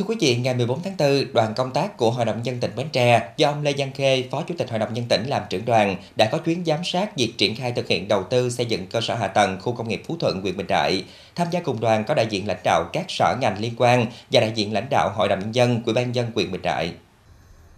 Thưa quý vị, ngày 14 tháng 4, đoàn công tác của Hội đồng dân tỉnh Bến Tre do ông Lê Văn Khê, Phó Chủ tịch Hội đồng nhân tỉnh làm trưởng đoàn đã có chuyến giám sát việc triển khai thực hiện đầu tư xây dựng cơ sở hạ tầng khu công nghiệp Phú Thuận, huyện Bình Đại. Tham gia cùng đoàn có đại diện lãnh đạo các sở ngành liên quan và đại diện lãnh đạo Hội đồng nhân dân, Ủy ban dân huyện Bình Đại.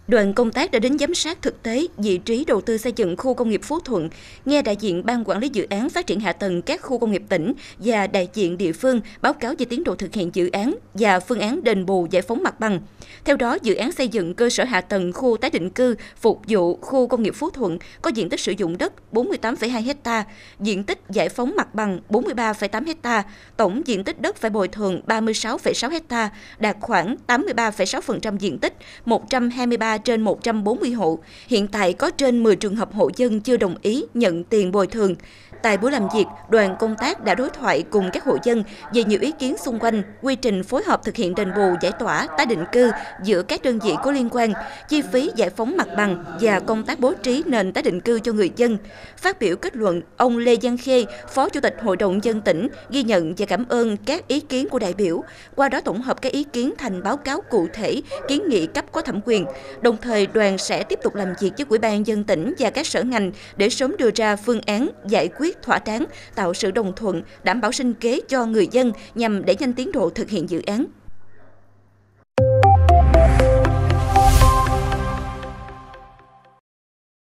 Đoàn công tác đã đến giám sát thực tế vị trí đầu tư xây dựng khu công nghiệp Phú Thuận, nghe đại diện Ban Quản lý Dự án Phát triển Hạ tầng các khu công nghiệp tỉnh và đại diện địa phương báo cáo về tiến độ thực hiện dự án và phương án đền bù giải phóng mặt bằng. Theo đó, dự án xây dựng cơ sở hạ tầng khu tái định cư phục vụ khu công nghiệp Phú Thuận có diện tích sử dụng đất 48,2 ha, diện tích giải phóng mặt bằng 43,8 ha, tổng diện tích đất phải bồi thường 36,6 ha, đạt khoảng 83,6% diện tích, 123 trên 140 hộ, hiện tại có trên 10 trường hợp hộ dân chưa đồng ý nhận tiền bồi thường. Tại buổi làm việc, đoàn công tác đã đối thoại cùng các hộ dân về nhiều ý kiến xung quanh quy trình phối hợp thực hiện đền bù giải tỏa tái định cư giữa các đơn vị có liên quan, chi phí giải phóng mặt bằng và công tác bố trí nền tái định cư cho người dân. Phát biểu kết luận, ông Lê Giang Khê, Phó Chủ tịch Hội đồng dân tỉnh ghi nhận và cảm ơn các ý kiến của đại biểu, qua đó tổng hợp các ý kiến thành báo cáo cụ thể, kiến nghị cấp có thẩm quyền. Đồng thời, đoàn sẽ tiếp tục làm việc với Ủy ban dân tỉnh và các sở ngành để sớm đưa ra phương án giải quyết tế, thỏa đáng, tạo sự đồng thuận, đảm bảo sinh kế cho người dân nhằm đẩy nhanh tiến độ thực hiện dự án.